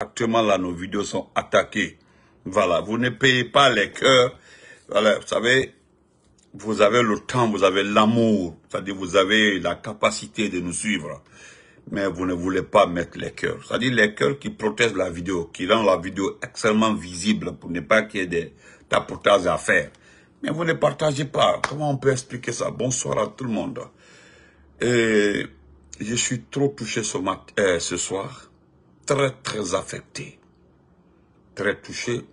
Actuellement, là, nos vidéos sont attaquées. Voilà, vous ne payez pas les cœurs. Voilà, vous savez, vous avez le temps, vous avez l'amour, c'est-à-dire vous avez la capacité de nous suivre. Mais vous ne voulez pas mettre les cœurs. C'est-à-dire les cœurs qui protègent la vidéo, qui rendent la vidéo extrêmement visible pour ne pas qu'il y ait des tapotages à faire. Mais vous ne partagez pas. Comment on peut expliquer ça Bonsoir à tout le monde. Et euh, je suis trop touché ce, euh, ce soir très très affecté, très touché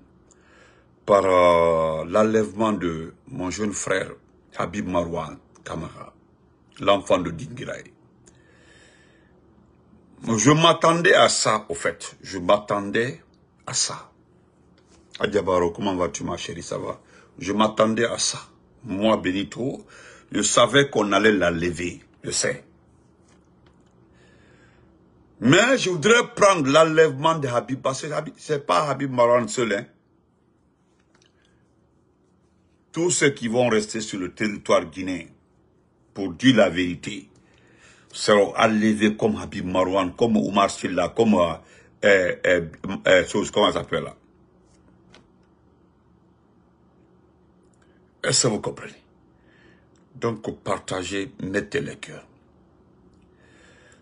par euh, l'enlèvement de mon jeune frère Habib Marwan Kamara, l'enfant de Dingiraï. Je m'attendais à ça, au fait. Je m'attendais à ça. Adiabaro, comment vas-tu, ma chérie Ça va Je m'attendais à ça. Moi, Benito, je savais qu'on allait la lever. Je sais. Mais je voudrais prendre l'enlèvement de Habib, parce que ce n'est pas Habib Marwan seul. Hein. Tous ceux qui vont rester sur le territoire guinéen, pour dire la vérité, seront enlevés comme Habib Marwan, comme Omar Silla, comme euh, euh, euh, comment ça s'appelle là. Est-ce que vous comprenez Donc partagez, mettez le cœur.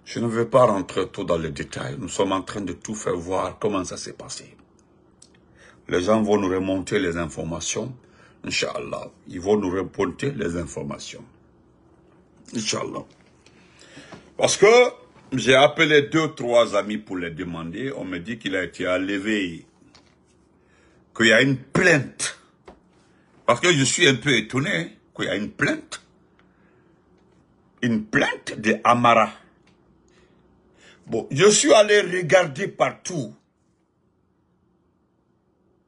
Je ne veux pas rentrer tout dans les détails. Nous sommes en train de tout faire voir comment ça s'est passé. Les gens vont nous remonter les informations. Inch'Allah. Ils vont nous remonter les informations. Inch'Allah. Parce que j'ai appelé deux, trois amis pour les demander. On me dit qu'il a été enlevé. Qu'il y a une plainte. Parce que je suis un peu étonné qu'il y a une plainte. Une plainte de Amara. Bon, je suis allé regarder partout.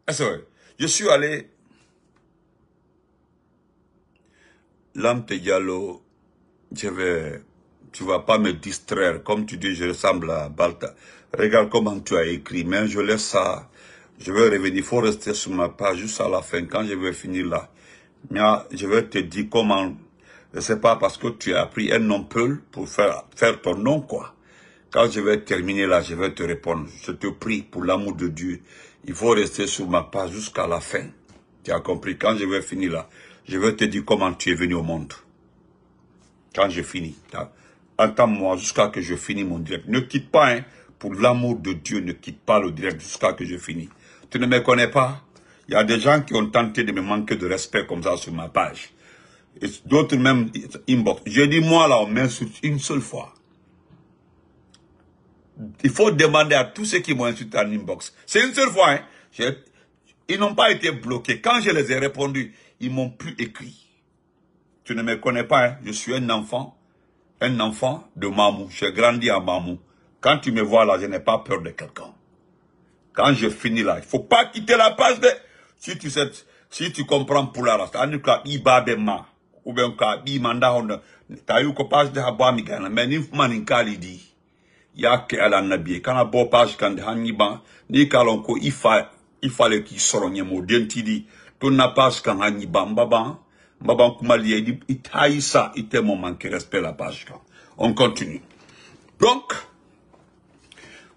C'est vrai? Je suis allé... L'âme Diallo, je vais... Tu vas pas me distraire. Comme tu dis, je ressemble à Balta. Regarde comment tu as écrit. Mais je laisse ça. Je vais revenir. Il faut rester sur ma page jusqu'à la fin. Quand je vais finir là. Mais je vais te dire comment... Je sais pas parce que tu as pris un nom pour faire, faire ton nom, quoi. Quand je vais terminer là, je vais te répondre. Je te prie pour l'amour de Dieu. Il faut rester sur ma page jusqu'à la fin. Tu as compris Quand je vais finir là, je vais te dire comment tu es venu au monde. Quand je finis. attends moi jusqu'à que je finisse mon direct. Ne quitte pas, hein, pour l'amour de Dieu, ne quitte pas le direct jusqu'à que je finis. Tu ne me connais pas Il y a des gens qui ont tenté de me manquer de respect comme ça sur ma page. d'autres même inbox. Je dit moi là, on m'insulte une seule fois il faut demander à tous ceux qui m'ont insulté en inbox. C'est une seule fois. Hein. ils n'ont pas été bloqués. Quand je les ai répondu, ils m'ont plus écrit. Tu ne me connais pas. Hein. Je suis un enfant. Un enfant de Mamou. J'ai grandi à Mamou. Quand tu me vois là, je n'ai pas peur de quelqu'un. Quand je finis là, il faut pas quitter la page de... Si tu si tu comprends pour la race, ou bien y'a kɛ ala nabi kana bɔ page kan han ɲiban n'i k'a lɔn ko i fa i fale k'i sɔrɔ ɲɛmɔden tidi to na page kan han ɲiban baban baban kumali ye i sa manquer respect la page kan on continue donc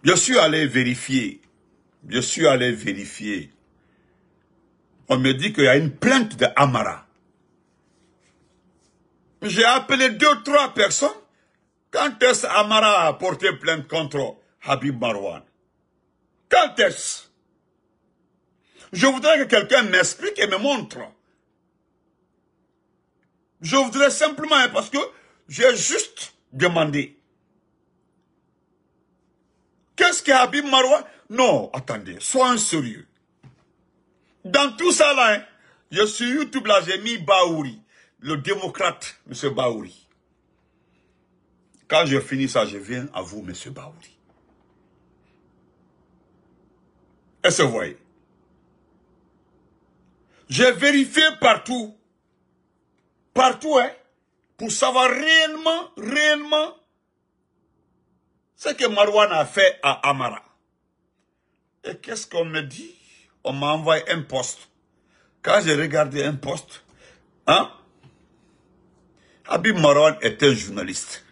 je suis allé vérifier je suis allé vérifier on me dit qu'il y a une plainte de Amara j'ai appelé deux trois personnes quand est-ce Amara a porté plainte contre Habib Marouane Quand est-ce Je voudrais que quelqu'un m'explique et me montre. Je voudrais simplement, hein, parce que j'ai juste demandé. Qu'est-ce que Habib Marwan Non, attendez, sois sérieux. Dans tout ça là, hein, je suis YouTube là, j'ai mis Baouri, le démocrate, M. Baouri. Quand je finis ça, je viens à vous, Monsieur Baoudi. Et ce voyez J'ai vérifié partout. Partout, hein Pour savoir réellement, réellement, ce que Marwan a fait à Amara. Et qu'est-ce qu'on me dit On m'a envoyé un poste. Quand j'ai regardé un poste, hein Habib Marwan est un journaliste.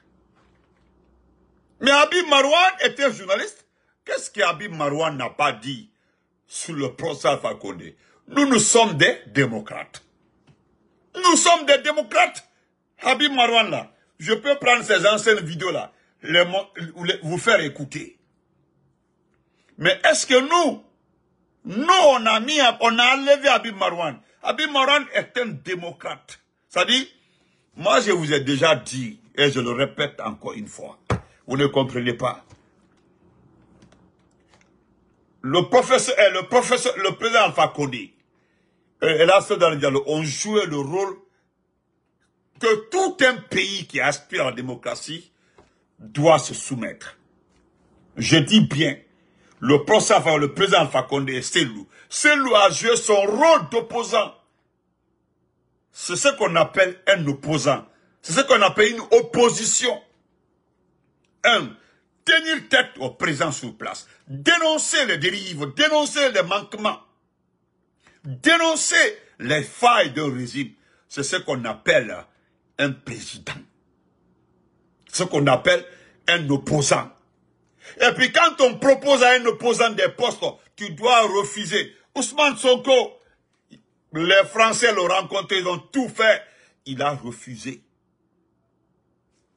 Mais Habib Marouane était journaliste. Qu'est-ce que Habib Marouane n'a pas dit sur le procès Alpha Nous, nous sommes des démocrates. Nous sommes des démocrates. Habib Marouane, là, je peux prendre ces anciennes vidéos-là, vous faire écouter. Mais est-ce que nous, nous, on a mis, on a enlevé Habib Marwan? Habib Marouan est un démocrate. cest à moi, je vous ai déjà dit, et je le répète encore une fois, vous ne comprenez pas. Le professeur, le professeur, le président Alpha et là, dans le dialogue, ont joué le rôle que tout un pays qui aspire à la démocratie doit se soumettre. Je dis bien, le professeur, le président Alpha c'est lui. C'est lui a joué son rôle d'opposant. C'est ce qu'on appelle un opposant. C'est ce qu'on appelle une opposition tenir tête au présent sur place, dénoncer les dérives, dénoncer les manquements, dénoncer les failles de régime. C'est ce qu'on appelle un président. Ce qu'on appelle un opposant. Et puis quand on propose à un opposant des postes, tu dois refuser. Ousmane Sonko, les Français l'ont rencontré, ils ont tout fait. Il a refusé.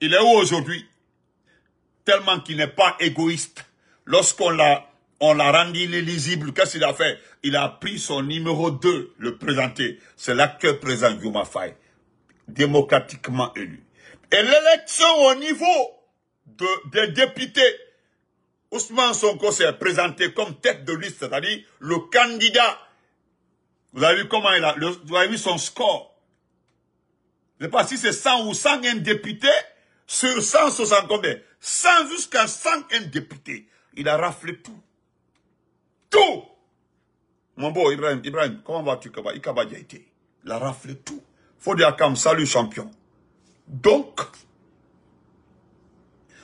Il est où aujourd'hui tellement qu'il n'est pas égoïste. Lorsqu'on l'a on l'a rendu inéligible. Qu'est-ce qu'il a fait Il a pris son numéro 2, le présenter C'est l'acteur présent, Yuma Faye, démocratiquement élu. Et l'élection au niveau des députés, Ousmane Sonko s'est présenté comme tête de liste, c'est-à-dire le candidat. Vous avez vu comment il a, vous avez vu son score. Je ne sais pas si c'est 100 ou 100 députés, sur 160 combien 100 jusqu'à 100 députés. Il a raflé tout. Tout Mon beau Ibrahim, Ibrahim, comment vas-tu Kaba Ikaba Il a raflé tout. Fodi Akam, salut champion. Donc,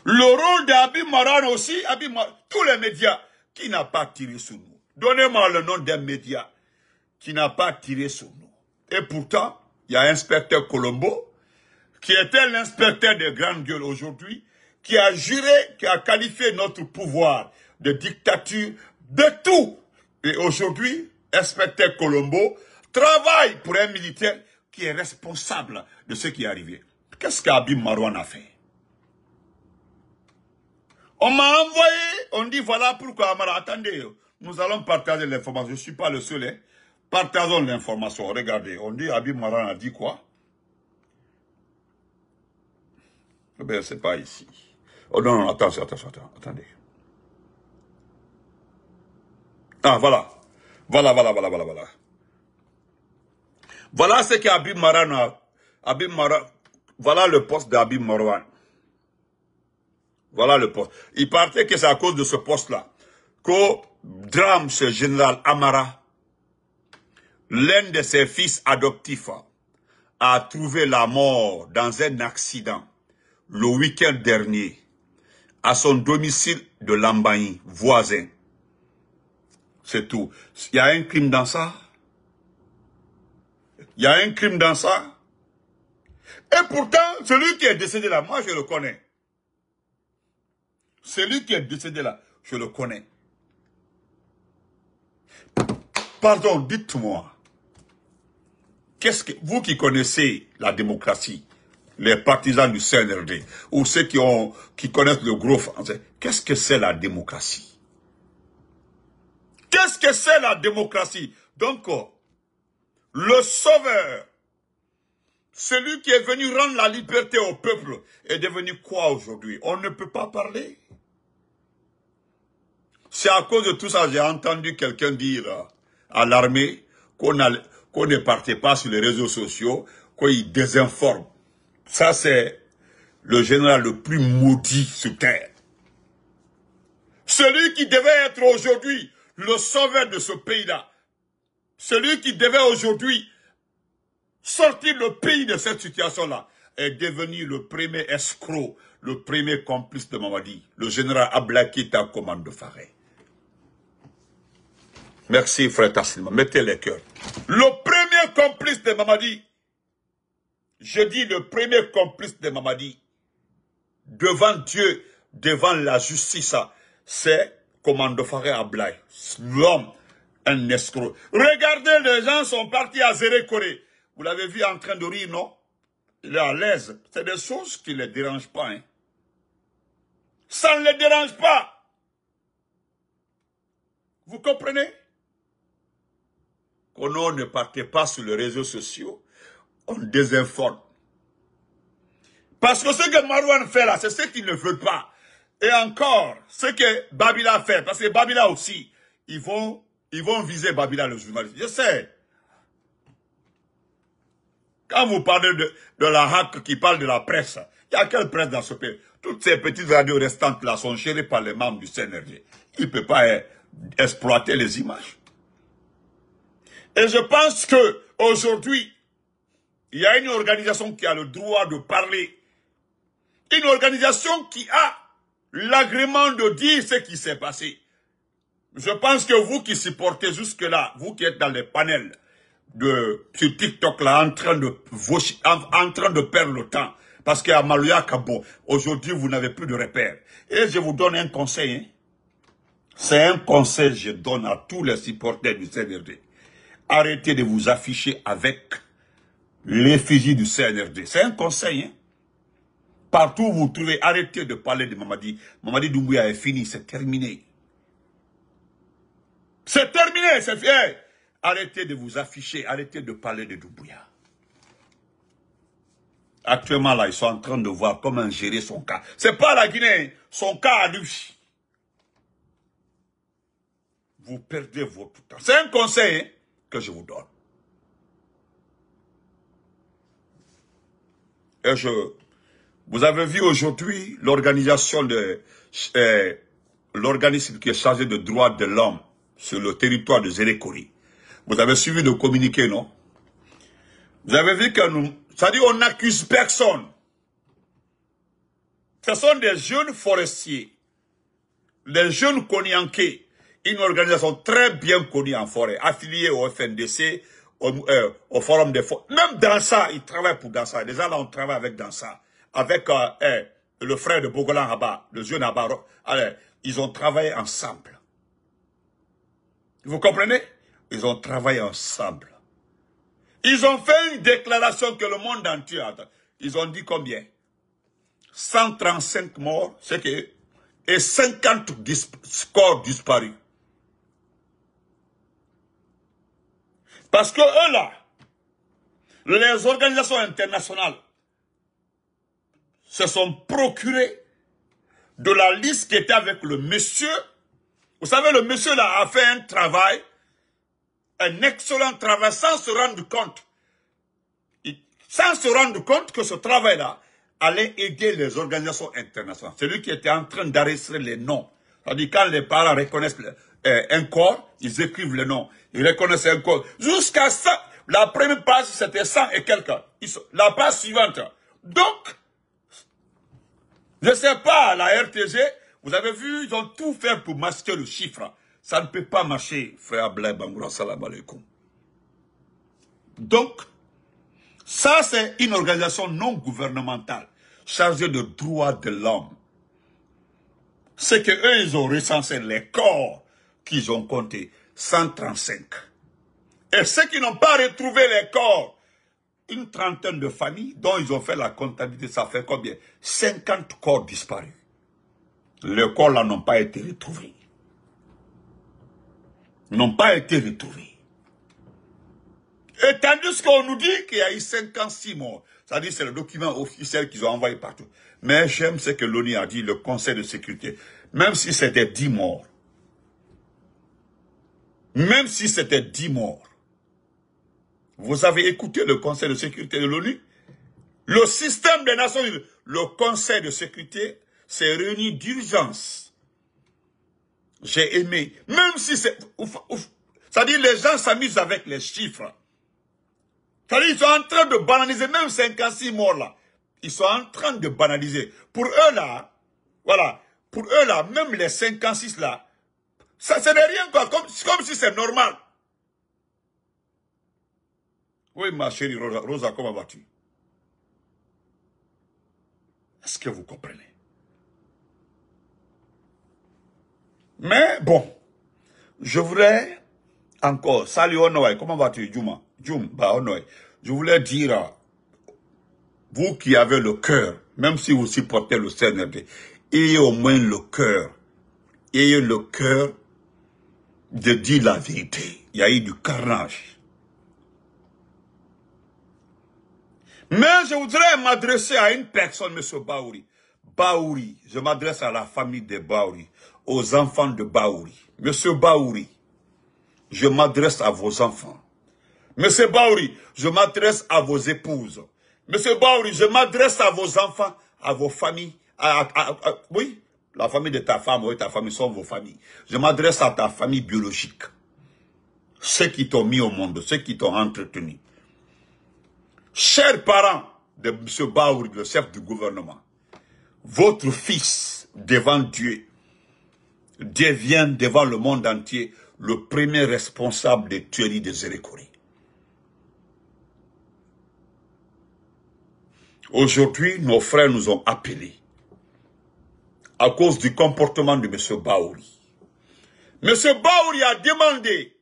le rôle d'Abi Maran aussi, Abi Maran, tous les médias, qui n'a pas tiré sur nous. Donnez-moi le nom d'un médias qui n'a pas tiré sur nous. Et pourtant, il y a inspecteur Colombo, qui était l'inspecteur des grandes gueules aujourd'hui, qui a juré, qui a qualifié notre pouvoir de dictature, de tout. Et aujourd'hui, inspecteur Colombo travaille pour un militaire qui est responsable de ce qui est arrivé. Qu'est-ce qu'Abim Marouane a fait On m'a envoyé, on dit voilà pourquoi Amara, attendez, nous allons partager l'information. Je ne suis pas le seul, hein. partageons l'information. Regardez, on dit Abim Marouane a dit quoi Eh ben, c'est pas ici. Oh non, non, attends, attends, attends, attendez. Ah, voilà. Voilà, voilà, voilà, voilà, voilà. Voilà ce qu'Abim Maran a. voilà le poste d'Abim Marwan. Voilà le poste. Il partait que c'est à cause de ce poste-là qu'au drame ce général Amara, l'un de ses fils adoptifs, a trouvé la mort dans un accident le week-end dernier à son domicile de Lambaye, voisin. C'est tout. Il y a un crime dans ça Il y a un crime dans ça Et pourtant, celui qui est décédé là, moi je le connais. Celui qui est décédé là, je le connais. Pardon, dites-moi. Qu'est-ce que vous qui connaissez la démocratie, les partisans du CNRD ou ceux qui, ont, qui connaissent le gros français, qu'est-ce que c'est la démocratie Qu'est-ce que c'est la démocratie Donc, euh, le sauveur, celui qui est venu rendre la liberté au peuple, est devenu quoi aujourd'hui On ne peut pas parler. C'est à cause de tout ça, j'ai entendu quelqu'un dire euh, à l'armée qu'on ne partait pas sur les réseaux sociaux, qu'il désinforme. Ça, c'est le général le plus maudit sur terre. Celui qui devait être aujourd'hui le sauveur de ce pays-là, celui qui devait aujourd'hui sortir le pays de cette situation-là, est devenu le premier escroc, le premier complice de Mamadi, le général Ablakita Commande Faré. Merci, frère Tassilma. Mettez les cœurs. Le premier complice de Mamadi, je dis le premier complice de Mamadi, devant Dieu, devant la justice, hein, c'est Commando Faré Ablaï, l'homme, un escroc. Regardez, les gens sont partis à Zéré Corée. Vous l'avez vu en train de rire, non Il est à l'aise. C'est des choses qui ne les dérangent pas. Hein. Ça ne les dérange pas. Vous comprenez Qu'on ne partait pas sur les réseaux sociaux on désinforme. Parce que ce que Marouane fait là, c'est ce qu'il ne veut pas. Et encore, ce que Babila fait, parce que Babila aussi, ils vont, ils vont viser Babila le journaliste. Je sais. Quand vous parlez de, la hack qui parle de la presse, il y a quelle presse dans ce pays Toutes ces petites radios restantes là sont gérées par les membres du CNRG. Il ne peut pas hein, exploiter les images. Et je pense que aujourd'hui, il y a une organisation qui a le droit de parler. Une organisation qui a l'agrément de dire ce qui s'est passé. Je pense que vous qui supportez jusque-là, vous qui êtes dans les panels de sur TikTok là, en train de en, train de perdre le temps, parce qu'à Malouya Kabo, aujourd'hui vous n'avez plus de repères. Et je vous donne un conseil. Hein. C'est un conseil que je donne à tous les supporters du CRD. Arrêtez de vous afficher avec l'effigie du CNRD. C'est un conseil. Hein. Partout où vous trouvez, arrêtez de parler de Mamadi. Mamadi Doumbouya est fini, c'est terminé. C'est terminé, c'est fier. Arrêtez de vous afficher, arrêtez de parler de Doumbouya. Actuellement, là, ils sont en train de voir comment gérer son cas. C'est pas la Guinée, hein. son cas à lui. Vous perdez votre temps. C'est un conseil hein, que je vous donne. vous avez vu aujourd'hui l'organisation de euh, l'organisme qui est chargé de droits de l'homme sur le territoire de Zérékori. Vous avez suivi le communiqué, non Vous avez vu que nous... Ça dit on n'accuse personne. Ce sont des jeunes forestiers, des jeunes Konyankés, une organisation très bien connue en forêt, affiliée au FNDC, euh, au, forum des fonds. Même dans ça, ils travaillent pour dans ça Déjà là, on travaille avec ça. Avec euh, euh, le frère de Bogolan Abba, le jeune Abba. Allez, ils ont travaillé ensemble. Vous comprenez Ils ont travaillé ensemble. Ils ont fait une déclaration que le monde entier a. Ils ont dit combien 135 morts, c'est que, et 50 scores corps disparus. Parce que eux là, les organisations internationales se sont procurées de la liste qui était avec le monsieur. Vous savez, le monsieur là a fait un travail, un excellent travail, sans se rendre compte. Sans se rendre compte que ce travail-là allait aider les organisations internationales. C'est lui qui était en train d'arrêter les noms. C'est-à-dire, quand les parents reconnaissent euh, un corps, ils écrivent le nom. Il reconnaissaient encore. Jusqu'à ça, la première page, c'était 100 et quelques. La page suivante. Donc, je ne sais pas, la RTG, vous avez vu, ils ont tout fait pour masquer le chiffre. Ça ne peut pas marcher, frère Blaise Bangoura, salam Donc, ça c'est une organisation non gouvernementale chargée de droits de l'homme. C'est qu'eux, ils ont recensé les corps qu'ils ont comptés. 135. Et ceux qui n'ont pas retrouvé les corps, une trentaine de familles dont ils ont fait la comptabilité, ça fait combien 50 corps disparus. Les corps là n'ont pas été retrouvés. N'ont pas été retrouvés. Et tandis qu'on nous dit qu'il y a eu 56 morts, c'est-à-dire c'est le document officiel qu'ils ont envoyé partout. Mais j'aime ce que l'ONU a dit, le Conseil de sécurité, même si c'était 10 morts, même si c'était 10 morts. Vous avez écouté le Conseil de sécurité de l'ONU Le système des Nations Unies, le Conseil de sécurité s'est réuni d'urgence. J'ai aimé. Même si c'est... C'est-à-dire les gens s'amusent avec les chiffres. cest à ils sont en train de banaliser, même 56 morts là. Ils sont en train de banaliser. Pour eux là, voilà, pour eux là, même les 56 là, ça, ce n'est rien, quoi. Comme, comme si c'est normal. Oui, ma chérie Rosa, comment vas-tu Est-ce que vous comprenez Mais bon, je voudrais encore, salut Onoé, comment vas-tu Juma Jum, bah Onoé, je voulais dire à vous qui avez le cœur, même si vous supportez le CNRD, ayez au moins le cœur, ayez le cœur de dire la vérité. Il y a eu du carnage. Mais je voudrais m'adresser à une personne, M. Baouri. Baouri, je m'adresse à la famille de Baouri, aux enfants de Baouri. Monsieur Baouri, je m'adresse à vos enfants. Monsieur Baouri, je m'adresse à vos épouses. Monsieur Baouri, je m'adresse à vos enfants, à vos familles, à, oui, la famille de ta femme ou ta famille sont vos familles. Je m'adresse à ta famille biologique. Ceux qui t'ont mis au monde, ceux qui t'ont entretenu. Chers parents de M. Baourg, le chef du gouvernement, votre fils devant Dieu devient devant le monde entier le premier responsable des tueries de Zérékori. Aujourd'hui, nos frères nous ont appelés à cause du comportement de M. Baouri. M. Baouri a demandé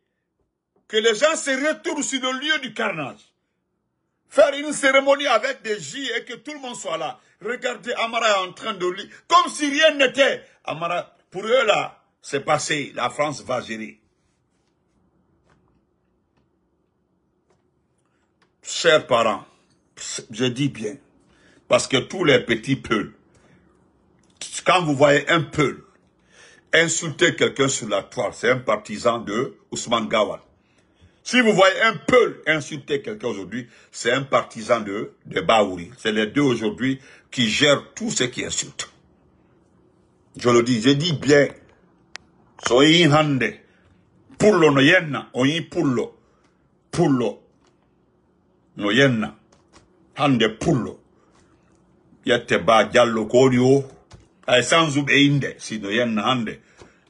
que les gens se retournent sur le lieu du carnage. Faire une cérémonie avec des J et que tout le monde soit là. Regardez, Amara en train de lire. Comme si rien n'était. Amara, pour eux là, c'est passé. La France va gérer. Chers parents, je dis bien, parce que tous les petits peuples quand vous voyez un peu insulter quelqu'un sur la toile, c'est un partisan de Ousmane Gawan. Si vous voyez un peu insulter quelqu'un aujourd'hui, c'est un partisan de, de Baouri. C'est les deux aujourd'hui qui gèrent tout ce qui insulte. Je le dis, je dis bien. Soy hande. Pullo noyena Oyi pullo. Pullo. No Hande pullo. Yette ba jallo hay sans Si si y en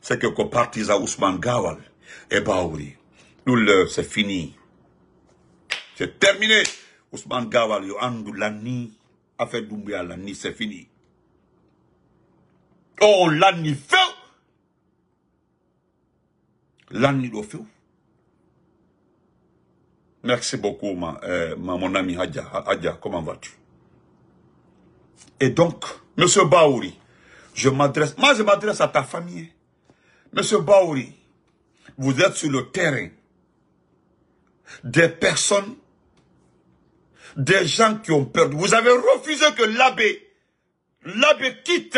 c'est que parti partisan ousmane gawal et eh ben, nous le c'est fini c'est terminé ousmane gawal yo andou lanni fait lanni c'est fini Oh, l'année lanni fait, lanni ɗo fait. merci beaucoup euh, mon ami Hadja, Hadja comment vas-tu et donc monsieur Baouri je m'adresse, moi je m'adresse à ta famille. Hein. Monsieur Baouri, vous êtes sur le terrain. Des personnes, des gens qui ont perdu. Vous avez refusé que l'abbé, l'abbé quitte.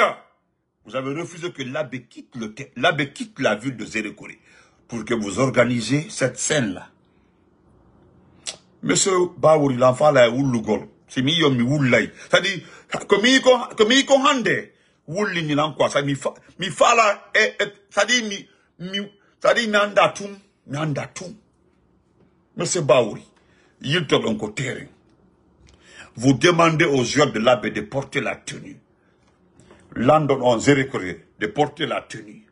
Vous avez refusé que l'abbé quitte, le l'abbé quitte la ville de Zérékoré pour que vous organisiez cette scène-là. Monsieur Baouri, l'enfant là est où le C'est C'est-à-dire, comme il E, e, mi monsieur Baouri vous demandez aux yeux de l'abbé de porter la tenue Landon on de porter la tenue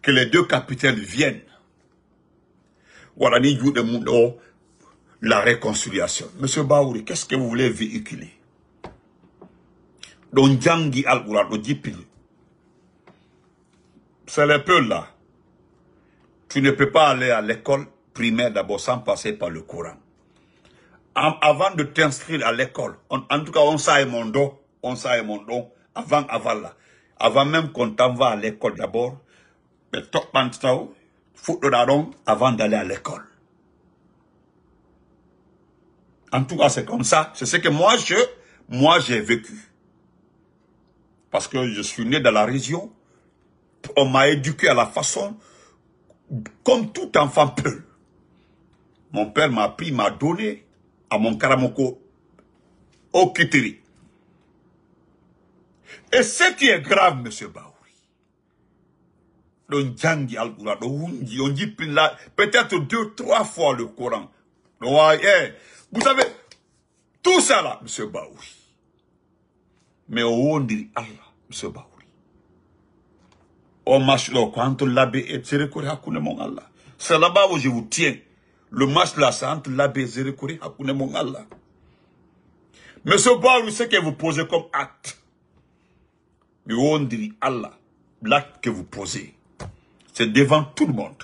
que les deux capitaines viennent voilà ni oh, la réconciliation monsieur Baouri qu'est-ce que vous voulez véhiculer donc c'est les peu là tu ne peux pas aller à l'école primaire d'abord sans passer par le courant avant de t'inscrire à l'école en, tout cas on sait mon on sait mon don avant avant là avant même qu'on t'envoie à l'école d'abord mais avant d'aller à l'école en tout cas c'est comme ça c'est ce que moi je moi j'ai vécu parce que je suis né dans la région. On m'a éduqué à la façon comme tout enfant peut. Mon père m'a pris, m'a donné à mon Karamoko au Kiteri. Et ce qui est grave, monsieur Baouri, on dit peut-être deux, trois fois le Coran. Eh, vous savez, tout ça là, monsieur Baoui mais on wondiri allah monsieur bawri On oh, marche là, hanto et e sérécoré mon allah c'est là bas où je vous tiens le match là c'est entre labbe et mon allah monsieur bawri ce que vous posez comme acte on wondiri allah l'acte que vous posez c'est devant tout le monde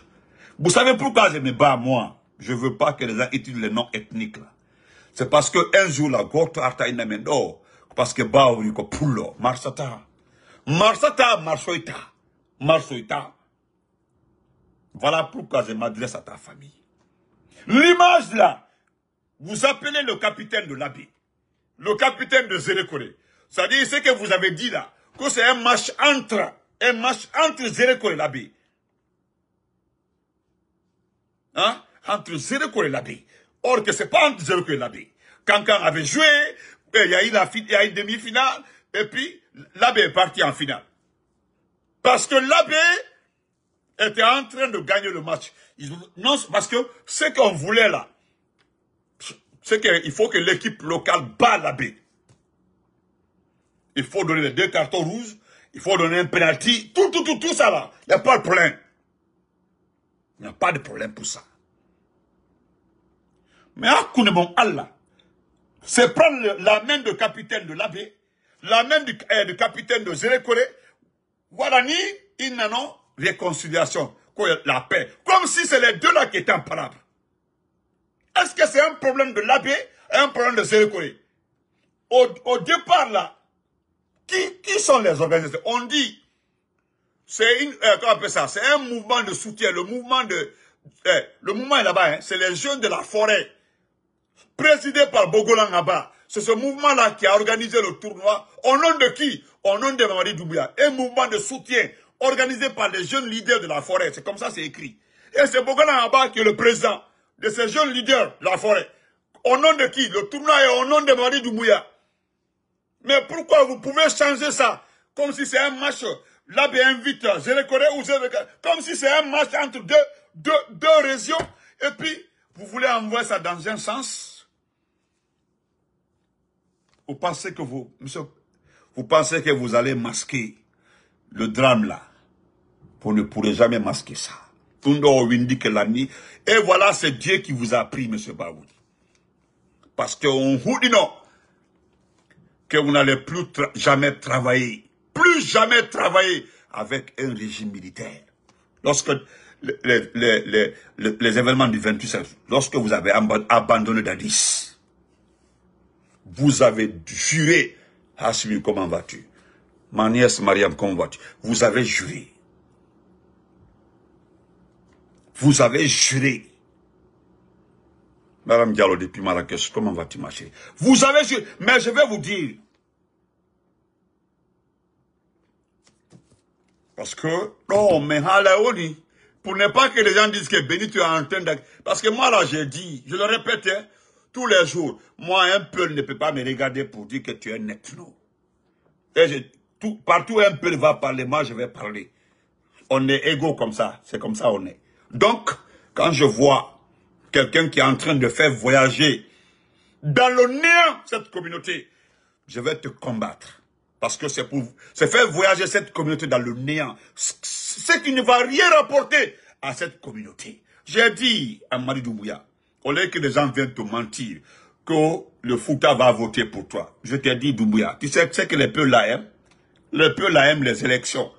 vous savez pourquoi je me bats moi je veux pas que les gens étudient les noms ethniques là c'est parce que un jour la gorto arta inamendo. Parce Parce que... ko pullo marsata marsata Marsouita, Marsouita, voilà pourquoi je m'adresse à ta famille l'image là vous appelez le capitaine de l'Abbé, le capitaine de Zérekoré. C'est-à-dire ce que vous avez dit là, que c'est un match entre, un match entre et l'Abbé. Hein? Entre Zérekoré et l'Abbé. Or que c'est pas entre Zérekoré et l'Abbé. Cancan avait joué, il y a eu la, une demi-finale. Et puis, l'abbé est parti en finale. Parce que l'abbé était en train de gagner le match. non, parce que ce qu'on voulait là, c'est qu'il faut que l'équipe locale bat l'abbé. Il faut donner les deux cartons rouges, il faut donner un penalty, tout, tout, tout, tout ça là. Il n'y a pas de problème. Il n'y a pas de problème pour ça. Mais à Kounemon Allah, c'est prendre la main de capitaine de l'abbé, la main du, eh, capitaine de Zérékoré, voilà, ils pas réconciliation, la paix. Comme si c'est les deux là qui étaient en Est-ce que c'est un problème de l'abbé et un problème de Zérékoré au, départ là, qui, sont les organisateurs On dit, euh, c'est un mouvement de soutien, le mouvement de, eh, le mouvement là-bas, hein. c'est les jeunes de la forêt présidé par Bogolan Abba. C'est ce mouvement-là qui a organisé le tournoi. Au nom de qui Au nom de Mamadi Doumbouya. Un mouvement de soutien organisé par les jeunes leaders de la forêt. C'est comme ça c'est écrit. Et c'est Bogolan Abba qui est le président de ces jeunes leaders de la forêt. Au nom de qui Le tournoi est au nom de Mamadi Doumbouya. Mais pourquoi vous pouvez changer ça Comme si c'est un match. Là, bien invite connais ou connais. Comme si c'est un match entre deux, deux régions. Et puis, vous voulez envoyer ça dans un sens Vous pensez que vous, monsieur, vous pensez que vous allez masquer le drame là Vous ne pourrez jamais masquer ça. Et voilà, c'est Dieu qui vous a pris, monsieur Baoudi. Parce qu'on vous dit non, que vous n'allez plus jamais travailler, plus jamais travailler avec un régime militaire. Lorsque les, les, événements du 28 lorsque vous avez abandonné Dadis, vous avez juré, celui comment vas-tu Ma nièce Mariam, comment vas-tu Vous avez juré. Vous avez juré. Madame Diallo depuis Marrakech, comment vas-tu ma Vous avez juré, mais je vais vous dire. Parce que, non, mais pour ne pas que les gens disent que Béni, tu es en train d'être... Parce que moi, là, j'ai dit, je le répète, hein, tous les jours, moi, un peu ne peut pas me regarder pour dire que tu es net, ethno. Et je, tout, partout, un peu va parler, moi, je vais parler. On est égaux comme ça. C'est comme ça, on est. Donc, quand je vois quelqu'un qui est en train de faire voyager dans le néant cette communauté, je vais te combattre. Parce que c'est pour c'est faire voyager cette communauté dans le néant. Ce qui ne va rien rapporter à cette communauté. J'ai dit à Marie Doumbouya, au lieu que les gens viennent te mentir, que le Fouta va voter pour toi. Je t'ai dit, Doumbouya, tu sais, que les peuples la aiment. Les peuples la aiment les élections.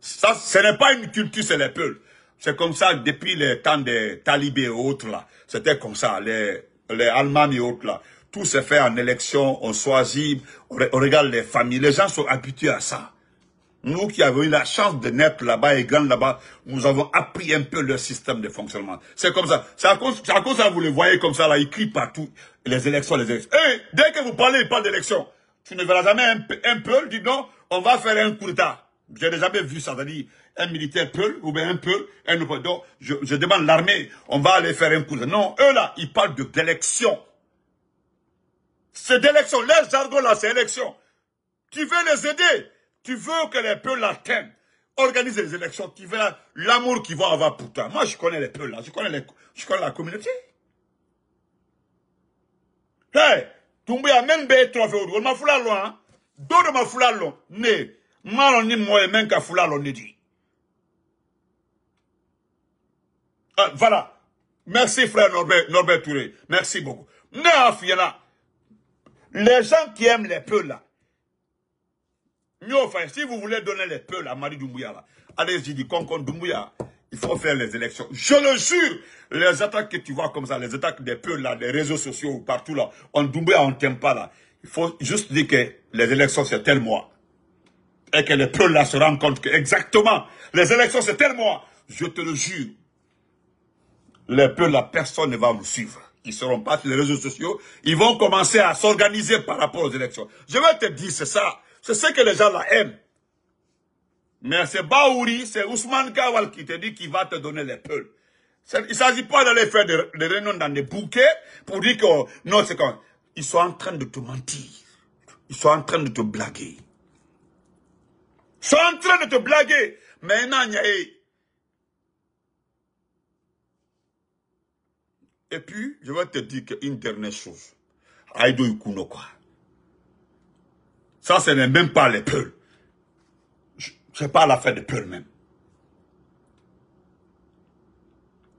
Ça, ce n'est pas une culture, c'est les peuples. C'est comme ça depuis le temps des talibés et autres là. C'était comme ça, les, les Allemands et autres là. Tout se fait en élection, on choisit, on regarde les familles. Les gens sont habitués à ça. Nous qui avons eu la chance de naître là-bas et grand là-bas, nous avons appris un peu leur système de fonctionnement. C'est comme ça. C'est à cause, à cause vous le voyez comme ça, là, ils partout, les élections, les élections. Eh dès que vous parlez, ils d'élection, Tu ne verras jamais un, un dis donc, non, on va faire un coup d'État. Je n'ai jamais vu ça, c'est-à-dire un militaire peul ou bien un peu. un Donc, je, je demande l'armée, on va aller faire un coup d'État. Non, eux là, ils parlent d'élections. C'est d'élection. Les jargon là, c'est élection. Tu veux les aider. Tu veux que les peuples l'atteignent. Organise les élections. Tu veux l'amour qu'ils vont avoir pour toi. Moi, je connais les peuples là. Je connais, les, je connais la communauté. Hey, à même bé trophée, on m'a foulé loin. de m'a foulé loin. Né, mal ni moi, même qu'à foulé loin, dit. Ah, voilà. Merci, frère Norbert, Norbert Touré. Merci beaucoup. Ne a les gens qui aiment les peuples, là, si vous voulez donner les peuples à Marie Doumbouya, là, allez-y, du Doumbouya, il faut faire les élections. Je le jure, les attaques que tu vois comme ça, les attaques des peuples, là, des réseaux sociaux, partout, là, on Doumbouya, on t'aime pas, là. Il faut juste dire que les élections, c'est tel mois. Et que les peuples, là, se rendent compte que, exactement, les élections, c'est tel mois. Je te le jure. Les peuples, là, personne ne va nous suivre ils seront pas sur les réseaux sociaux, ils vont commencer à s'organiser par rapport aux élections. Je vais te dire, c'est ça. C'est ce que les gens la aiment. Mais c'est Baouri, c'est Ousmane Kawal qui te dit qu'il va te donner les peules. Il ne s'agit pas d'aller faire des, réunions dans des bouquets pour dire que... non, c'est quand... Ils sont en train de te mentir. Ils sont en train de te blaguer. Ils sont en train de te blaguer. Maintenant, il y a... Et puis, je vais te dire une dernière chose. Ikuno, quoi. Ça, ce n'est même pas les Ce n'est pas l'affaire des peurs, même.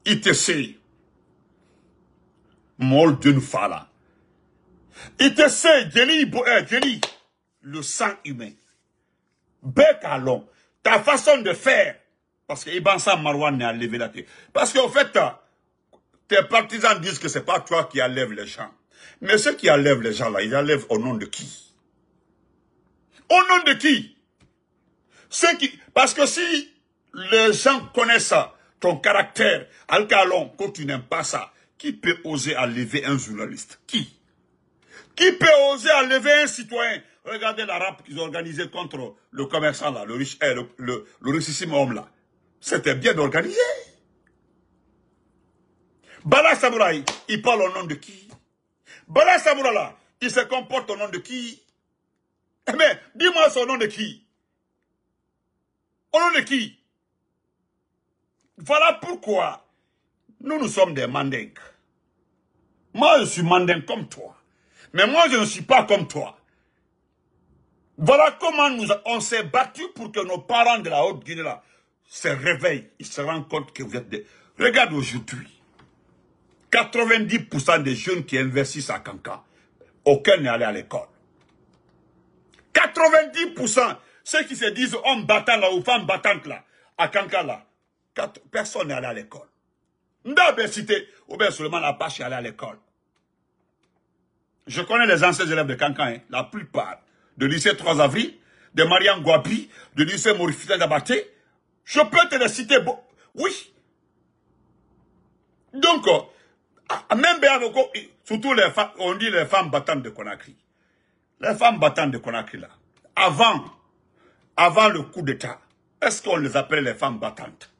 Il te Mol de Il fala. ITC, je eh, Jenny, Le sang humain. Bec Ta façon de faire. Parce que Marwan n'est à lever la tête. Parce qu'en fait, tes partisans disent que c'est pas toi qui enlèves les gens. Mais ceux qui enlèvent les gens là, ils enlèvent au nom de qui Au nom de qui qui... Parce que si les gens connaissent ça, ton caractère, Alcalon, quand tu n'aimes pas ça, qui peut oser enlever un journaliste Qui Qui peut oser enlever un citoyen Regardez la rap qu'ils ont organisée contre le commerçant là, le riche, eh, le, homme là. C'était bien organisé. Samouraï, il parle au nom de qui Bala il se comporte au nom de qui Mais eh dis-moi son nom de qui Au nom de qui Voilà pourquoi nous, nous sommes des mandingues. Moi, je suis mandingue comme toi. Mais moi, je ne suis pas comme toi. Voilà comment nous, on s'est battu pour que nos parents de la Haute-Guinée, se réveillent. Ils se rendent compte que vous êtes des... Regarde aujourd'hui. 90% des jeunes qui investissent à Cancan. aucun n'est allé à l'école. 90%, ceux qui se disent hommes battants là ou femmes battantes là, à Cancan là, personne n'est allé à l'école. Ndabe cité, ou bien seulement la page est allée à l'école. Je connais les anciens élèves de Cancan, hein, la plupart, de lycée 3 avril, de Marianne Guapi, de lycée Maurice d'Abaté. Je peux te les citer, oui. Donc, euh, ah, même surtout les on dit les femmes battantes de Conakry. Les femmes battantes de Conakry, là, avant, avant le coup d'État, est-ce qu'on les appelle les femmes battantes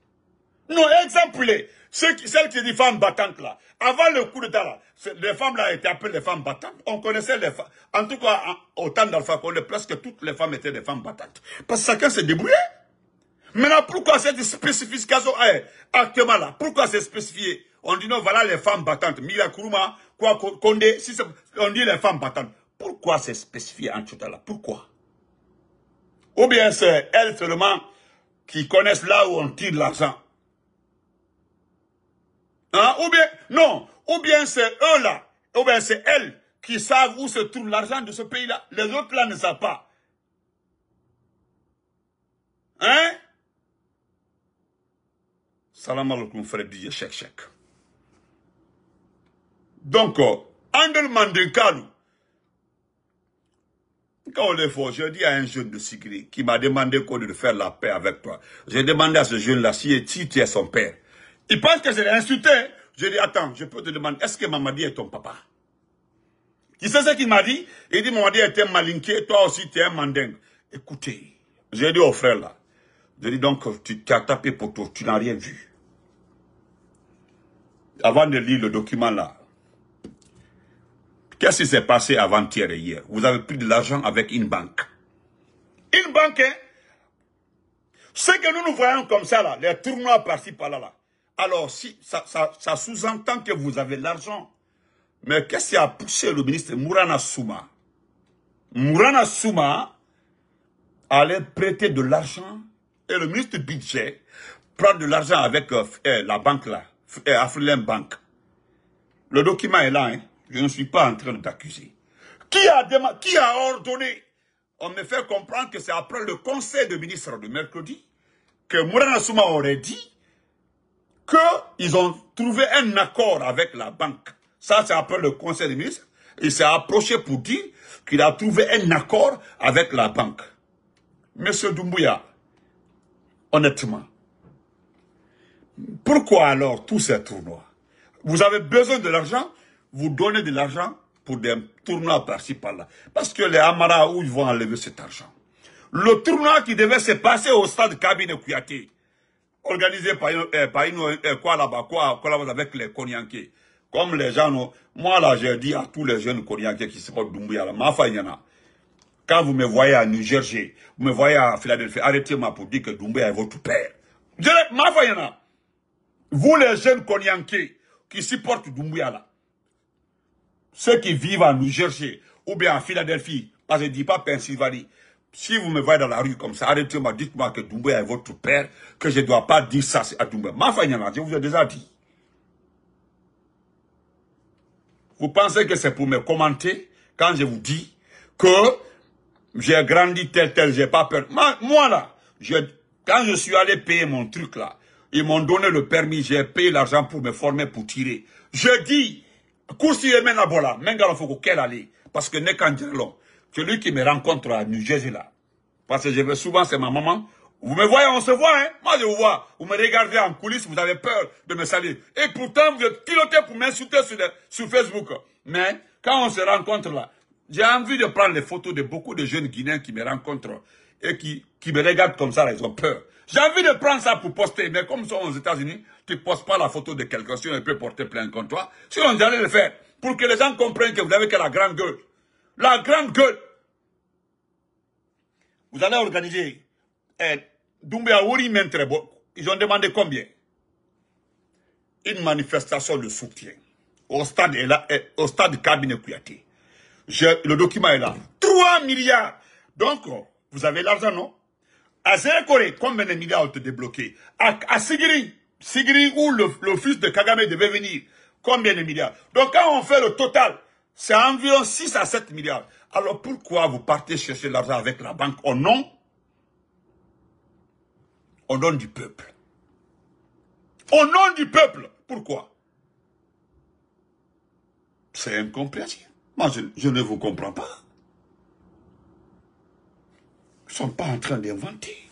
Non, exemple, celles qui, celles qui disent femmes battantes, là, avant le coup d'État, les femmes, là, étaient appelées les femmes battantes. On connaissait les femmes. En tout cas, au temps d'Alpha Condé, presque toutes les femmes étaient des femmes battantes. Parce que chacun s'est débrouillé. Maintenant, pourquoi cette spécification actuellement là Pourquoi c'est spécifié on dit non, voilà les femmes battantes. Mila Kuruma, quoi, Kondé, on dit les femmes battantes. Pourquoi c'est spécifié en tout là Pourquoi Ou bien c'est elles seulement qui connaissent là où on tire l'argent. Hein? Ou bien, non, ou bien c'est eux là, ou bien c'est elles qui savent où se trouve l'argent de ce pays-là. Les autres là ne savent pas. Hein? Salam alaikum, frère DJ, chèque, chèque. Donc, euh, Andel Mandekalu, quand on le fait, je dis à un jeune de Sigri qui m'a demandé de faire la paix avec toi. J'ai demandé à ce jeune-là si, tu es son père. Il pense que je l'ai insulté. Je dit, attends, je peux te demander, est-ce que Mamadi est ton papa Il sait ce qu'il m'a dit Il dit, Mamadi était malinqué, toi aussi tu es un mandingue. Écoutez, j'ai dit au frère là, je dis donc, tu t'as tapé pour toi, tu n'as rien vu. Avant de lire le document là, Qu'est-ce qui s'est passé avant-hier et hier Vous avez pris de l'argent avec une banque. Une banque, hein Ce que nous nous voyons comme ça, là, les tournois par-ci, par-là, là. Alors, si, ça, sous-entend que vous avez l'argent. Mais qu'est-ce qui a poussé le ministre Mourana Souma Mourana Souma allait prêter de l'argent et le ministre budget prend de l'argent avec euh, eh, la banque là, euh, Bank. Le document est là, hein je ne suis pas en train d'accuser. Qui a, qui a ordonné On me fait comprendre que c'est après le conseil de ministres de mercredi que Mourana Souma aurait dit qu'ils ont trouvé un accord avec la banque. Ça, c'est après le conseil de ministres. Il s'est approché pour dire qu'il a trouvé un accord avec la banque. Monsieur Doumbouya, honnêtement, pourquoi alors tous ces tournois Vous avez besoin de l'argent vous donnez de l'argent pour des tournois par-ci, par-là. Parce que les Amara, où ils vont enlever cet argent Le tournoi qui devait se passer au stade Kabine Kouyaté, organisé par, euh, par une, euh, quoi là-bas, quoi, avec les Konyankés. Comme les gens, moi là, j'ai dit à tous les jeunes Konyankés qui se portent y là, a. quand vous me voyez à New Jersey, vous me voyez à Philadelphie, arrêtez-moi pour dire que Dumbuya est votre père. Je, ma vous les jeunes Konyankés qui supportent Dumbuya ceux qui vivent à New Jersey ou bien à Philadelphie, parce que je ne dis pas Pennsylvanie, si vous me voyez dans la rue comme ça, arrêtez-moi, dites-moi que Doumbé est votre père, que je ne dois pas dire ça à Doumbé. Ma je vous ai déjà dit. Vous pensez que c'est pour me commenter quand je vous dis que j'ai grandi tel, tel, j'ai pas peur. Moi, là, quand je suis allé payer mon truc là, ils m'ont donné le permis, j'ai payé l'argent pour me former, pour tirer. Je dis, course ye bola foko quel allée parce que celui qui me rencontre à New Jersey là parce que je vais souvent c'est ma maman vous me voyez, on se voit, hein Moi, je vous vois. Vous me regardez en coulisses, vous avez peur de me saluer. Et pourtant, vous êtes piloté pour m'insulter sur, Facebook. Mais quand on se rencontre là, j'ai envie de prendre les photos de beaucoup de jeunes Guinéens qui me rencontrent et qui, qui me regardent comme ça, ils ont peur. J'ai envie de prendre ça pour poster. Mais comme sont aux États-Unis, tu ne pas la photo de quelqu'un, si on peut porter plein contre toi. Si on allait le faire, pour que les gens comprennent que vous n'avez que la grande gueule. La grande gueule. Vous allez organiser. Eh, très beau. ils ont demandé combien Une manifestation de soutien au stade, là, eh, au stade cabinet Kouyaté. le document est là. 3 milliards. Donc, vous avez l'argent, non À Zéry-Corée, combien de milliards ont été débloqués À, à Sigri ou le, fils de Kagame devait venir. Combien de milliards Donc quand on fait le total, c'est environ 6 à 7 milliards. Alors pourquoi vous partez chercher l'argent avec la banque au nom Au nom du peuple. Au nom du peuple. Pourquoi C'est incompréhensible. Moi, je, je, ne vous comprends pas. Ils ne sont pas en train d'inventer.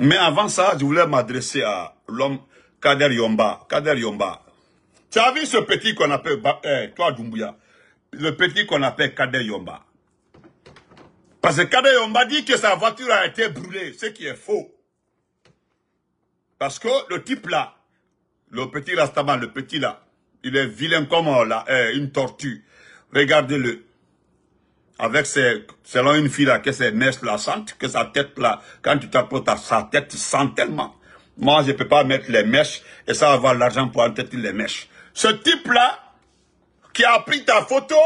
Mais avant ça, je voulais m'adresser à l'homme Kader Yomba. Kader Yomba. Tu as vu ce petit qu'on appelle, eh, toi Dumbuya? le petit qu'on appelle Kader Yomba. Parce que Kader Yomba dit que sa voiture a été brûlée, ce qui est faux. Parce que le type là, le petit Rastaman, le petit là, il est vilain comme là, eh, une tortue. Regardez-le avec selon une fille là, que ses mèches la sentent, que sa tête là, quand tu t'approches, sa tête sent tellement. Moi, je peux pas mettre les mèches et ça avoir l'argent pour enterrer les mèches. Ce type-là, qui a pris ta photo,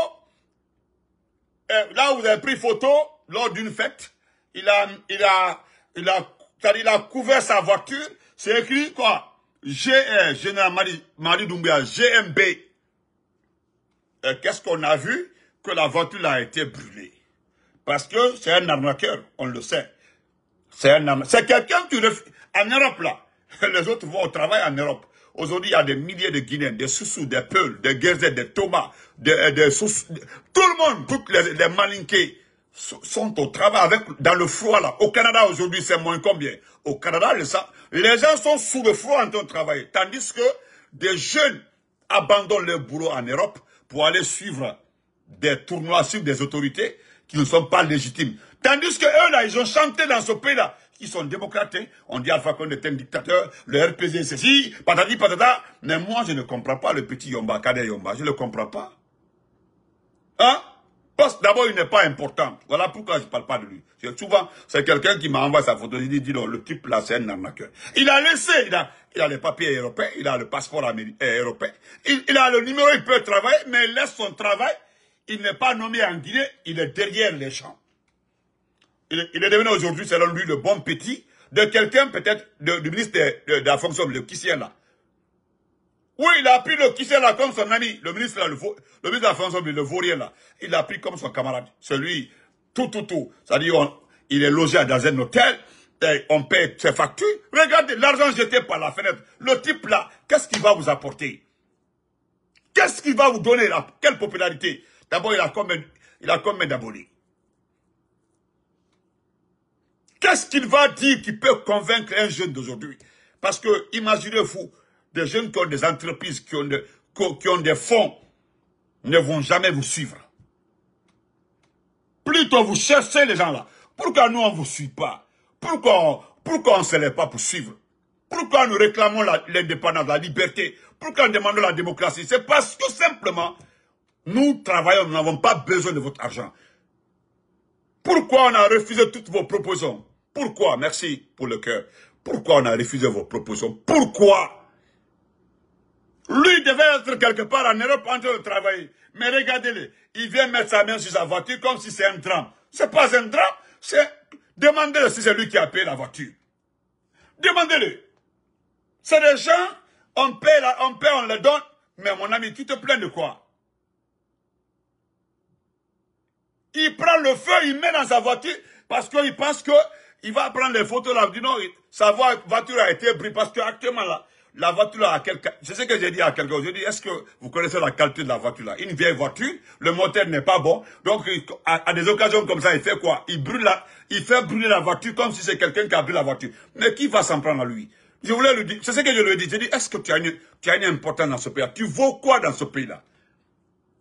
euh, là où vous avez pris photo, lors d'une fête, il a, il a, il a, couvert sa voiture, c'est écrit quoi? G, euh, Général Marie, Marie GMB. Euh, qu'est-ce qu'on a vu? que la voiture a été brûlée. Parce que c'est un arnaqueur, on le sait. C'est un C'est quelqu'un qui... En Europe, là, les autres vont au travail en Europe. Aujourd'hui, il y a des milliers de Guinéens, des Soussous, des Peuls, des Guézets, des Thomas, des, euh, des Soussous. Tout le monde, toutes les, les Malinqués sont au travail avec, dans le froid là. Au Canada aujourd'hui, c'est moins combien Au Canada, les, les gens sont sous le froid en train de travailler. Tandis que des jeunes abandonnent leur boulot en Europe pour aller suivre des tournois sur des autorités qui ne sont pas légitimes. Tandis que eux, là, ils ont chanté dans ce pays-là, qui sont démocrates. Hein. On dit Alpha Condé est un dictateur, le RPC, si, patati patata. Mais moi, je ne comprends pas le petit Yomba, Kader Yomba. Je ne le comprends pas. Hein Parce que d'abord, il n'est pas important. Voilà pourquoi je ne parle pas de lui. Souvent, c'est quelqu'un qui m'envoie sa photo. Il dit, le type là, c'est un arnaqueur. Il a laissé, il a, il a les papiers européens, il a le passeport américain, européen. Il, il a le numéro, il peut travailler, mais il laisse son travail il n'est pas nommé en Guinée, il est derrière les champs. Il, est devenu aujourd'hui, selon lui, le bon petit de quelqu'un, peut-être, du ministre de, la fonction, le Kissien là. Oui, il a pris le Kissien là comme son ami, le ministre, là, le, ministre de la fonction, le Vaurien là. Il l'a pris comme son camarade, celui, tout, tout, tout. C'est-à-dire, il est logé dans un hôtel, on paye ses factures. Regardez, l'argent jeté par la fenêtre. Le type là, qu'est-ce qu'il va vous apporter Qu'est-ce qu'il va vous donner là Quelle popularité D'abord, il a comme, il Qu'est-ce qu'il va dire qui peut convaincre un jeune d'aujourd'hui Parce que, imaginez-vous, des jeunes qui ont des entreprises, qui ont, qui ont des fonds, ne vont jamais vous suivre. Plutôt, vous cherchez les gens-là. Pourquoi nous, on ne vous suit pas Pourquoi, on ne se lève pas pour suivre Pourquoi nous réclamons l'indépendance, la, liberté Pourquoi nous demandons la démocratie C'est parce que, simplement, nous travaillons, nous n'avons pas besoin de votre argent. Pourquoi on a refusé toutes vos propositions Pourquoi Merci pour le cœur. Pourquoi on a refusé vos propositions Pourquoi Lui devait être quelque part en Europe en train de travailler. Mais regardez-le, il vient mettre sa main sur sa voiture comme si c'est un drame. C'est pas un drame, c'est... Demandez-le si c'est lui qui a payé la voiture. Demandez-le. C'est des gens, on paie, on paie, on le donne. Mais mon ami, tu te plains de quoi Il prend le feu, il met dans sa voiture parce qu'il pense que il va prendre les photos là. Il dit non, sa voiture a été brûlée, parce qu'actuellement là, la voiture a quelqu'un, je ce que j'ai dit à quelqu'un, j'ai dit, est-ce que vous connaissez la qualité de la voiture là Une vieille voiture, le moteur n'est pas bon, donc à, des occasions comme ça, il fait quoi Il brûle il fait brûler la voiture comme si c'est quelqu'un qui a brûlé la voiture. Mais qui va s'en prendre à lui Je voulais lui dire, c'est ce que je lui ai dit, j'ai dit, est-ce que tu as tu as une importance dans ce pays-là Tu vaux quoi dans ce pays-là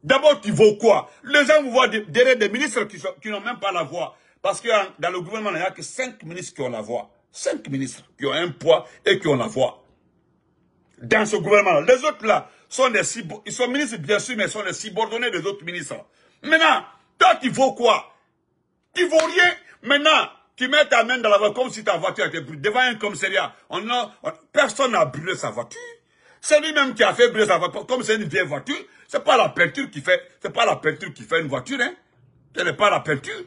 D'abord, tu vaux quoi Les gens vous voient derrière des ministres qui, n'ont même pas la voix. Parce que dans le gouvernement, il n'y a que cinq ministres qui ont la voix. Cinq ministres qui ont un poids et qui ont la voix. Dans ce gouvernement, -là. les autres là sont des ils sont ministres bien sûr, mais sont des subordonnés des autres ministres. Maintenant, toi tu vaux quoi Tu vaux rien. Maintenant, tu mets ta main dans la voix comme si ta voiture était brûlée. Devant un commissariat, on personne n'a brûlé sa voiture. C'est lui-même qui a fait brûler sa voiture, comme c'est une vieille voiture. C'est pas la peinture qui fait, c'est pas la peinture qui fait une voiture, hein. Ce n'est pas la peinture.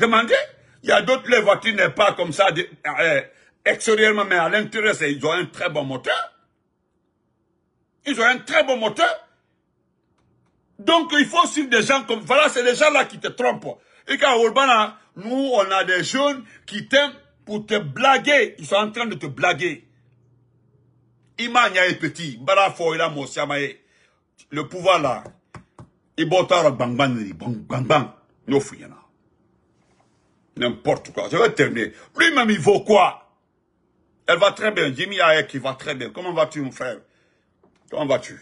Demandez. Il y a d'autres, les voitures n'est pas comme ça, euh, extérieurement, mais à l'intérieur, ils ont un très bon moteur. Ils ont un très bon moteur. Donc, il faut suivre des gens comme, voilà, c'est les gens-là qui te trompent. Et quand Urbana, nous, on a des jeunes qui t'aiment pour te blaguer. Ils sont en train de te blaguer. Imanya est petit. il a le pouvoir là il bota bang bang bang, bang y'o fouillons n'importe quoi je vais terminer lui même il vaut quoi elle va très bien Jimmy Hayek il va très bien comment vas-tu mon frère comment vas-tu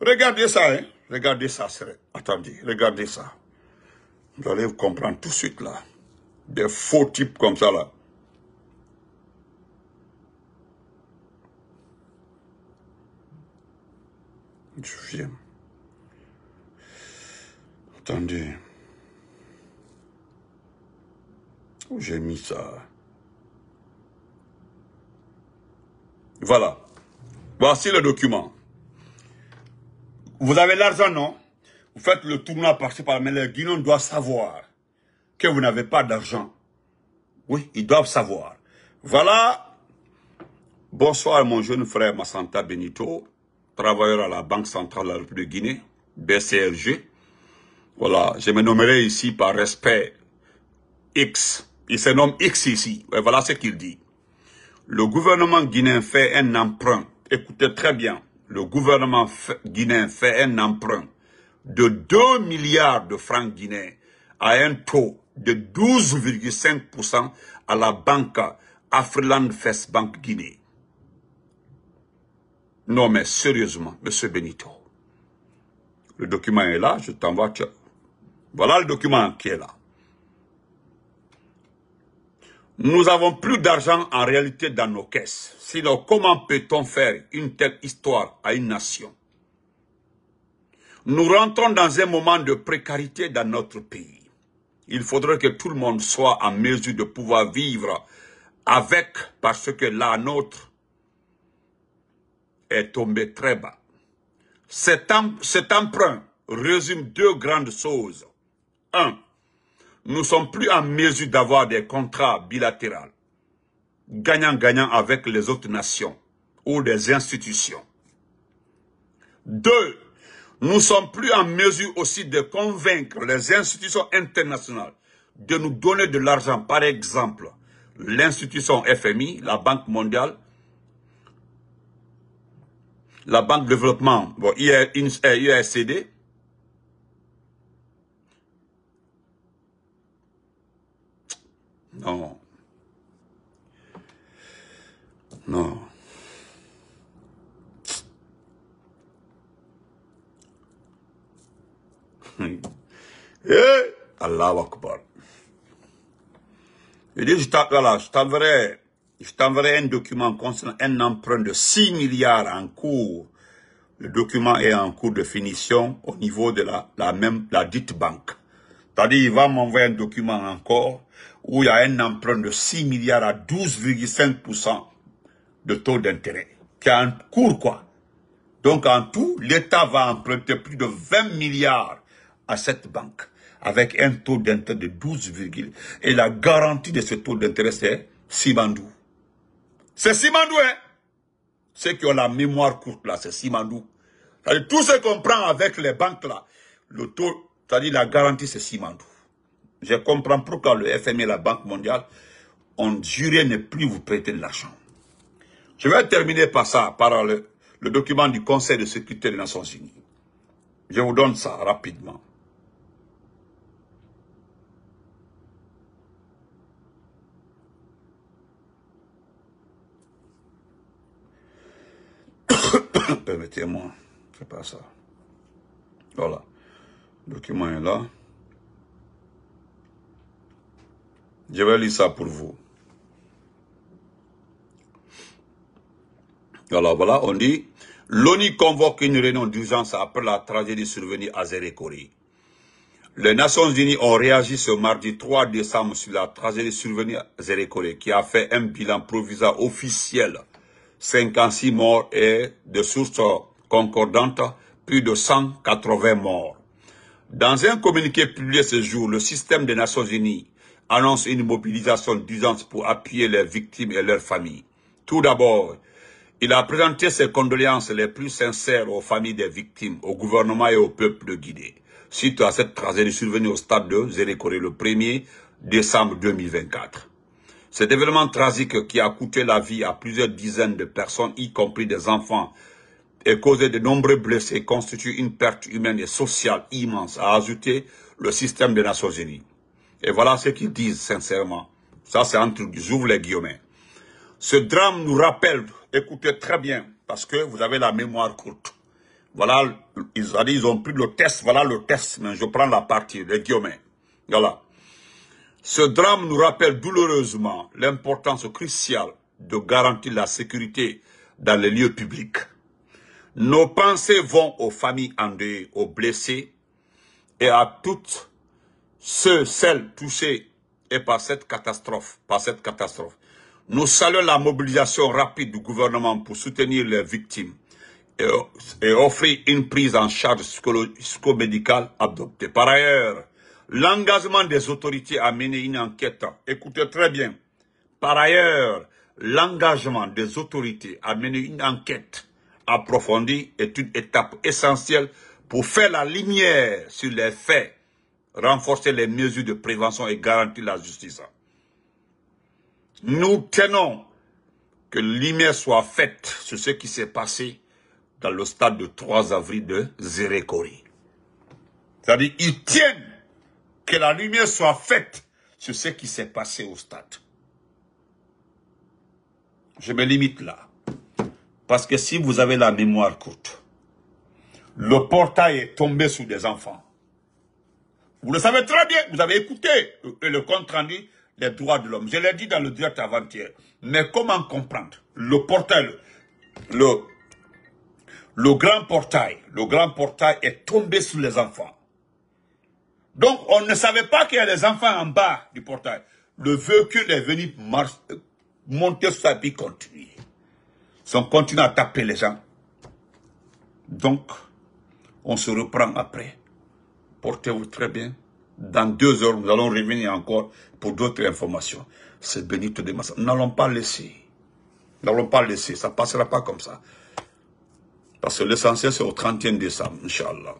regardez ça hein regardez ça attendez regardez ça vous allez comprendre tout de suite là des faux types comme ça là viens. viens. Où j'ai mis ça Voilà. Voici le document. Vous avez l'argent, non Vous faites le tournoi par-ci par mais les Guinéens doit savoir que vous n'avez pas d'argent. Oui, ils doivent savoir. Voilà. Bonsoir, mon jeune frère Massanta Benito travailleur à la Banque Centrale de la République de Guinée, BCRG. Voilà, je me nommerai ici par respect X. Il se nomme X ici. voilà ce qu'il dit. Le gouvernement guinéen fait un emprunt. Écoutez très bien. Le gouvernement guinéen fait un emprunt de 2 milliards de francs guinéens à un taux de 12,5% à la banque Afriland Fest Bank Guinée. Non, mais sérieusement, monsieur Benito. Le document est là, je t'envoie. Voilà le document qui est là. Nous avons plus d'argent en réalité dans nos caisses. Sinon, comment peut-on faire une telle histoire à une nation Nous rentrons dans un moment de précarité dans notre pays. Il faudrait que tout le monde soit en mesure de pouvoir vivre avec, parce que la nôtre est tombé très bas. Cet, emprunt résume deux grandes choses. Un, nous sommes plus en mesure d'avoir des contrats bilatéraux, gagnant-gagnant avec les autres nations ou des institutions. Deux, nous sommes plus en mesure aussi de convaincre les institutions internationales de nous donner de l'argent. Par exemple, l'institution FMI, la Banque mondiale, la Banque de Développement, bon, euh, CD. Non. Non. Eh, Allah Akbar. Il dit, je t'enverrai je t'enverrai un document concernant un emprunt de 6 milliards en cours. Le document est en cours de finition au niveau de la, même, la dite banque. C'est-à-dire, il va m'envoyer un document encore où il y a un emprunt de 6 milliards à 12,5% de taux d'intérêt. Qui est en cours, quoi. Donc, en tout, l'État va emprunter plus de 20 milliards à cette banque avec un taux d'intérêt de 12, et la garantie de ce taux d'intérêt, c'est Sibandou. C'est Simandou, hein. Ceux qui ont la mémoire courte, là, c'est Simandou. tout ce qu'on prend avec les banques, là, le taux, c'est-à-dire la garantie, c'est Simandou. Je comprends pourquoi le FMI et la Banque mondiale ont juré ne plus vous prêter de l'argent. Je vais terminer par ça, par le document du Conseil de sécurité des Nations Unies. Je vous donne ça rapidement. permettez-moi. C'est pas ça. Voilà. Le document est là. Je vais lire ça pour vous. Voilà, voilà, on dit, l'ONU convoque une réunion d'urgence après la tragédie survenue à Zérekori. Les Nations Unies ont réagi ce mardi 3 décembre sur la tragédie survenue à Coré, qui a fait un bilan provisoire officiel 56 morts et de sources concordantes, plus de 180 morts. Dans un communiqué publié ce jour, le système des Nations Unies annonce une mobilisation d'urgence pour appuyer les victimes et leurs familles. Tout d'abord, il a présenté ses condoléances les plus sincères aux familles des victimes, au gouvernement et au peuple de Guinée, suite à cette tragédie survenue au stade de Zérecoré le 1er décembre 2024. Cet événement tragique qui a coûté la vie à plusieurs dizaines de personnes, y compris des enfants, et causé de nombreux blessés, constitue une perte humaine et sociale immense, a ajouté le système des Nations Unies. Et voilà ce qu'ils disent sincèrement. Ça, c'est entre, j'ouvre les guillemets. Ce drame nous rappelle, écoutez très bien, parce que vous avez la mémoire courte. Voilà, ils, ils ont pris le test, voilà le test, mais je prends la partie, les guillemets. Voilà. Ce drame nous rappelle douloureusement l'importance cruciale de garantir la sécurité dans les lieux publics. Nos pensées vont aux familles endeuillées, aux blessés et à toutes ceux, celles touchées et par cette catastrophe, par cette catastrophe. Nous saluons la mobilisation rapide du gouvernement pour soutenir les victimes et, offrir une prise en charge psychomédicale adoptée. Par ailleurs, l'engagement des autorités à mener une enquête, écoutez très bien, par ailleurs, l'engagement des autorités à mener une enquête approfondie est une étape essentielle pour faire la lumière sur les faits, renforcer les mesures de prévention et garantir la justice. Nous tenons que lumière soit faite sur ce qui s'est passé dans le stade de 3 avril de Zérekori. C'est-à-dire, ils tiennent que la lumière soit faite sur ce qui s'est passé au stade. Je me limite là. Parce que si vous avez la mémoire courte, le portail est tombé sur des enfants. Vous le savez très bien, vous avez écouté euh, le compte-rendu des droits de l'homme. Je l'ai dit dans le direct avant-hier. Mais comment comprendre le portail, le, le grand portail, le grand portail est tombé sur les enfants. Donc, on ne savait pas qu'il y a des enfants en bas du portail. Le véhicule est venu euh, monter sur sa vie continue. Son continue à taper les gens. Donc, on se reprend après. Portez-vous très bien. Dans deux heures, nous allons revenir encore pour d'autres informations. C'est tout de Nous N'allons pas laisser. Nous N'allons pas laisser. Ça passera pas comme ça. Parce que l'essentiel, c'est au 31 décembre, Inch'Allah.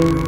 thank you